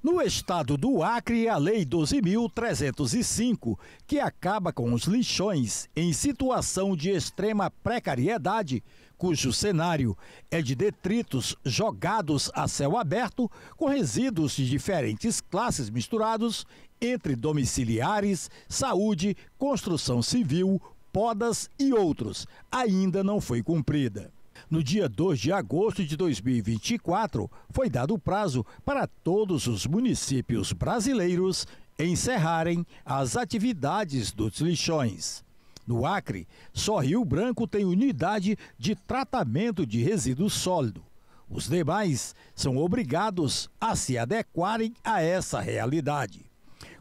No estado do Acre, a Lei 12.305, que acaba com os lixões em situação de extrema precariedade, cujo cenário é de detritos jogados a céu aberto, com resíduos de diferentes classes misturados entre domiciliares, saúde, construção civil, podas e outros, ainda não foi cumprida. No dia 2 de agosto de 2024, foi dado o prazo para todos os municípios brasileiros encerrarem as atividades dos lixões. No Acre, só Rio Branco tem unidade de tratamento de resíduo sólido. Os demais são obrigados a se adequarem a essa realidade.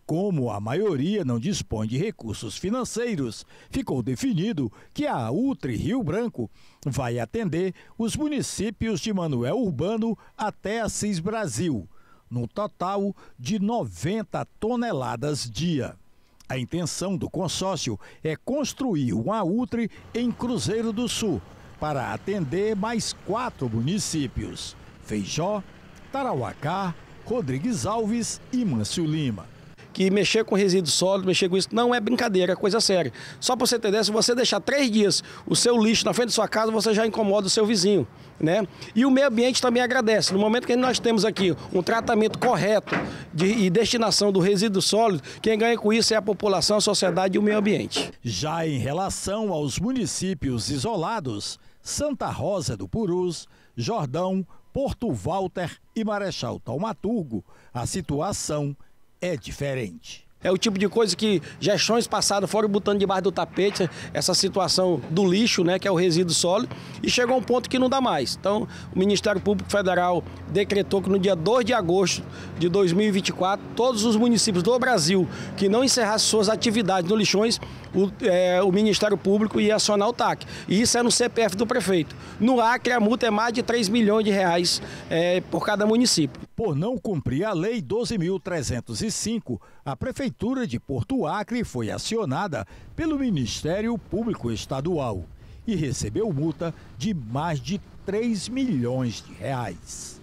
Como a maioria não dispõe de recursos financeiros, ficou definido que a Ultri Rio Branco vai atender os municípios de Manuel Urbano até Assis Brasil, no total de 90 toneladas dia. A intenção do consórcio é construir uma Ultri em Cruzeiro do Sul para atender mais quatro municípios: Feijó, Tarauacá, Rodrigues Alves e Mâncio Lima que mexer com resíduos sólidos, mexer com isso, não é brincadeira, é coisa séria. Só para você entender, se você deixar três dias o seu lixo na frente da sua casa, você já incomoda o seu vizinho. Né? E o meio ambiente também agradece. No momento que nós temos aqui um tratamento correto de, e destinação do resíduo sólido, quem ganha com isso é a população, a sociedade e o meio ambiente. Já em relação aos municípios isolados, Santa Rosa do Purus, Jordão, Porto Walter e Marechal Taumaturgo, a situação é diferente. É o tipo de coisa que gestões passadas foram botando debaixo do tapete, essa situação do lixo, né, que é o resíduo sólido, e chegou a um ponto que não dá mais. Então, o Ministério Público Federal decretou que no dia 2 de agosto de 2024, todos os municípios do Brasil que não encerrassem suas atividades no lixões, o, é, o Ministério Público ia acionar o TAC. E isso é no CPF do prefeito. No Acre, a multa é mais de 3 milhões de reais é, por cada município. Por não cumprir a Lei 12.305, a Prefeitura de Porto Acre foi acionada pelo Ministério Público Estadual e recebeu multa de mais de 3 milhões de reais.